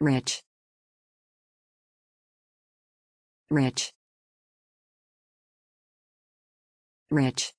rich rich rich